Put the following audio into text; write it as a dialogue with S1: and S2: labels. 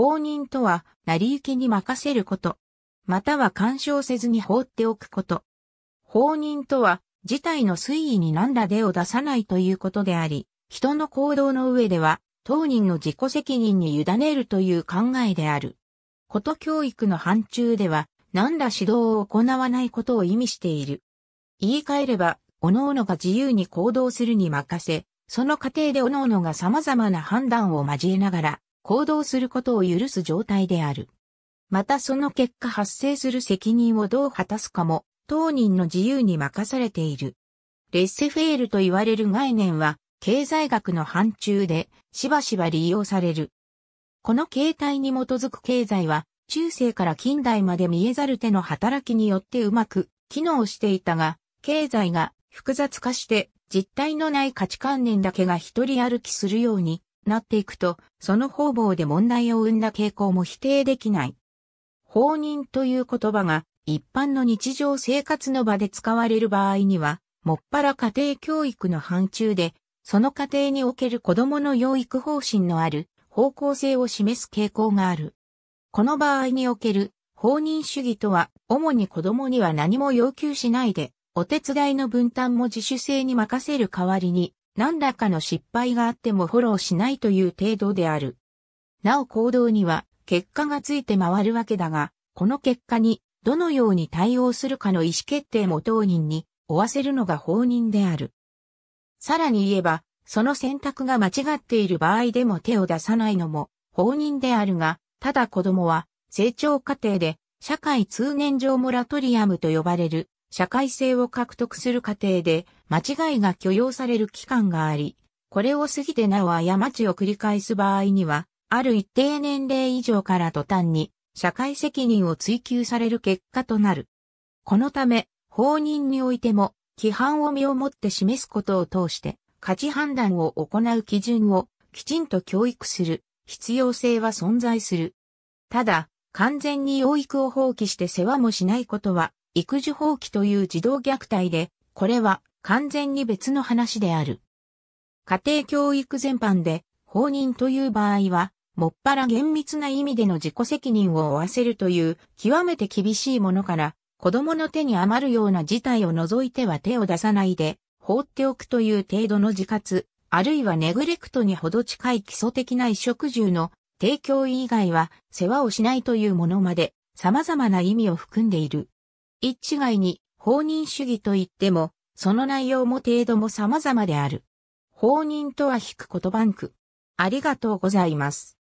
S1: 放任とは、成り行きに任せること。または干渉せずに放っておくこと。放任とは、事態の推移に何ら出を出さないということであり、人の行動の上では、当人の自己責任に委ねるという考えである。こと教育の範疇では、何ら指導を行わないことを意味している。言い換えれば、各々が自由に行動するに任せ、その過程で各々が様々な判断を交えながら、行動することを許す状態である。またその結果発生する責任をどう果たすかも、当人の自由に任されている。レッセフェールと言われる概念は、経済学の範疇で、しばしば利用される。この形態に基づく経済は、中世から近代まで見えざる手の働きによってうまく機能していたが、経済が複雑化して実体のない価値観念だけが一人歩きするようになっていくと、その方々で問題を生んだ傾向も否定できない。放任という言葉が一般の日常生活の場で使われる場合には、もっぱら家庭教育の範疇で、その過程における子供の養育方針のある方向性を示す傾向がある。この場合における放任主義とは、主に子供には何も要求しないで、お手伝いの分担も自主性に任せる代わりに、何らかの失敗があってもフォローしないという程度である。なお行動には結果がついて回るわけだが、この結果にどのように対応するかの意思決定も当人に負わせるのが法人である。さらに言えば、その選択が間違っている場合でも手を出さないのも法人であるが、ただ子供は成長過程で社会通念上モラトリアムと呼ばれる社会性を獲得する過程で間違いが許容される期間があり、これを過ぎてなお過ちを繰り返す場合には、ある一定年齢以上から途端に社会責任を追求される結果となる。このため、法人においても、規範を身をもって示すことを通して、価値判断を行う基準をきちんと教育する必要性は存在する。ただ、完全に養育を放棄して世話もしないことは育児放棄という児童虐待で、これは完全に別の話である。家庭教育全般で、放任という場合は、もっぱら厳密な意味での自己責任を負わせるという極めて厳しいものから子供の手に余るような事態を除いては手を出さないで放っておくという程度の自活、あるいはネグレクトにほど近い基礎的な衣食住の提供以外は世話をしないというものまで様々な意味を含んでいる。一概に法人主義といっても、その内容も程度も様々である。法人とは引く言葉んく。ありがとうございます。